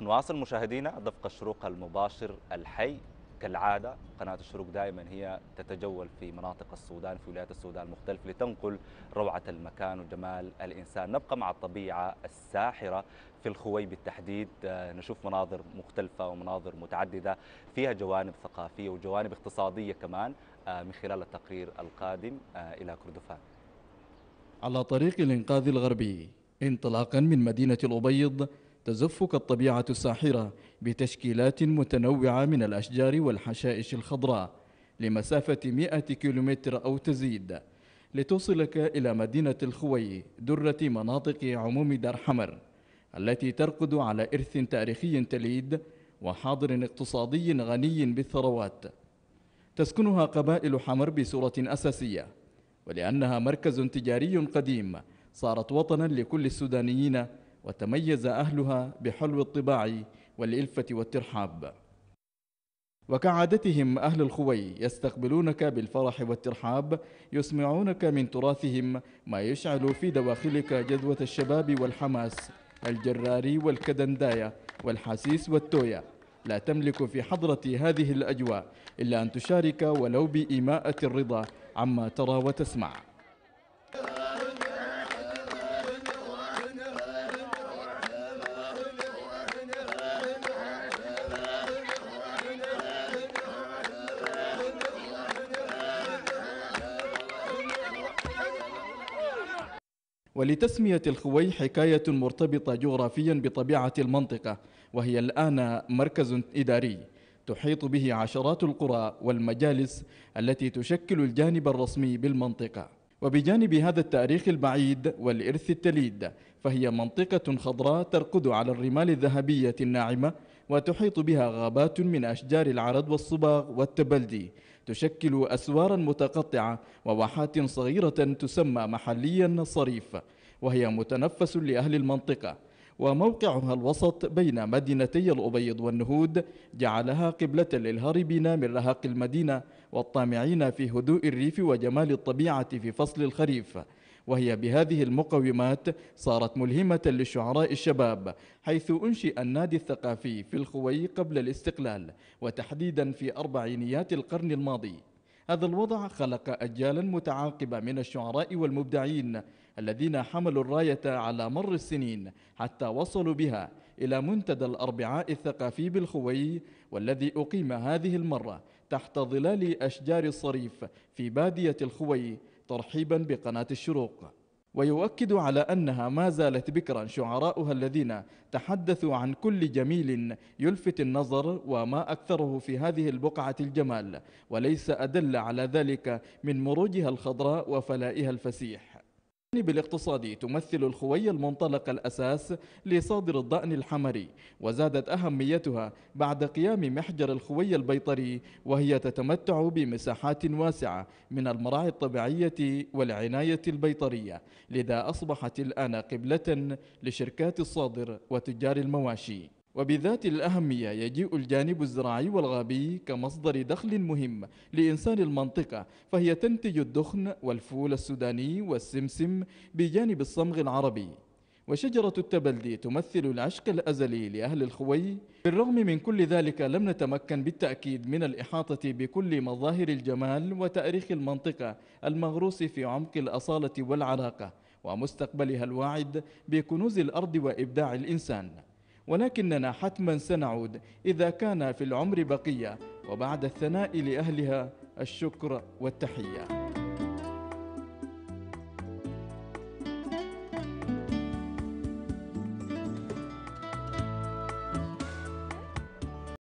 نواصل مشاهدينا دفق الشروق المباشر الحي كالعادة قناة الشروق دائما هي تتجول في مناطق السودان في ولايات السودان المختلفة لتنقل روعة المكان وجمال الإنسان نبقى مع الطبيعة الساحرة في الخوي بالتحديد آه، نشوف مناظر مختلفة ومناظر متعددة فيها جوانب ثقافية وجوانب اقتصادية كمان آه، من خلال التقرير القادم آه، إلى كردفان على طريق الإنقاذ الغربي انطلاقا من مدينة الأبيض تزفك الطبيعة الساحرة بتشكيلات متنوعة من الأشجار والحشائش الخضراء لمسافة 100 كيلومتر أو تزيد لتوصلك إلى مدينة الخوي درة مناطق عموم دار حمر التي ترقد على إرث تاريخي تليد وحاضر اقتصادي غني بالثروات تسكنها قبائل حمر بصورة أساسية ولأنها مركز تجاري قديم صارت وطنا لكل السودانيين وتميز أهلها بحلو الطباع والإلفة والترحاب وكعادتهم أهل الخوي يستقبلونك بالفرح والترحاب يسمعونك من تراثهم ما يشعل في دواخلك جذوة الشباب والحماس الجراري والكدنداية والحسيس والتويا لا تملك في حضرة هذه الأجواء إلا أن تشارك ولو بإيماءة الرضا عما ترى وتسمع ولتسمية الخوي حكاية مرتبطة جغرافيا بطبيعة المنطقة وهي الآن مركز إداري تحيط به عشرات القرى والمجالس التي تشكل الجانب الرسمي بالمنطقة وبجانب هذا التاريخ البعيد والإرث التليد فهي منطقة خضراء ترقد على الرمال الذهبية الناعمة وتحيط بها غابات من أشجار العرض والصباغ والتبلدي تشكل أسوارا متقطعة وواحات صغيرة تسمى محليا صريف وهي متنفس لأهل المنطقة وموقعها الوسط بين مدينتي الأبيض والنهود جعلها قبلة للهاربين من رهاق المدينة والطامعين في هدوء الريف وجمال الطبيعة في فصل الخريف وهي بهذه المقومات صارت ملهمة للشعراء الشباب حيث أنشئ النادي الثقافي في الخوي قبل الاستقلال وتحديدا في أربعينيات القرن الماضي هذا الوضع خلق أجيالا متعاقبة من الشعراء والمبدعين الذين حملوا الراية على مر السنين حتى وصلوا بها إلى منتدى الأربعاء الثقافي بالخوي والذي أقيم هذه المرة تحت ظلال أشجار الصريف في بادية الخوي ترحيبا بقناة الشروق ويؤكد على أنها ما زالت بكرا شعراؤها الذين تحدثوا عن كل جميل يلفت النظر وما أكثره في هذه البقعة الجمال وليس أدل على ذلك من مروجها الخضراء وفلائها الفسيح الجانب الاقتصادي تمثل الخوي المنطلق الأساس لصادر الضأن الحمري وزادت أهميتها بعد قيام محجر الخوي البيطري وهي تتمتع بمساحات واسعة من المراعي الطبيعية والعناية البيطرية لذا أصبحت الآن قبلة لشركات الصادر وتجار المواشي وبذات الأهمية يجيء الجانب الزراعي والغابي كمصدر دخل مهم لإنسان المنطقة فهي تنتج الدخن والفول السوداني والسمسم بجانب الصمغ العربي وشجرة التبلدي تمثل العشق الأزلي لأهل الخوي بالرغم من كل ذلك لم نتمكن بالتأكيد من الإحاطة بكل مظاهر الجمال وتاريخ المنطقة المغروس في عمق الأصالة والعراقة ومستقبلها الواعد بكنوز الأرض وإبداع الإنسان ولكننا حتما سنعود إذا كان في العمر بقية وبعد الثناء لأهلها الشكر والتحية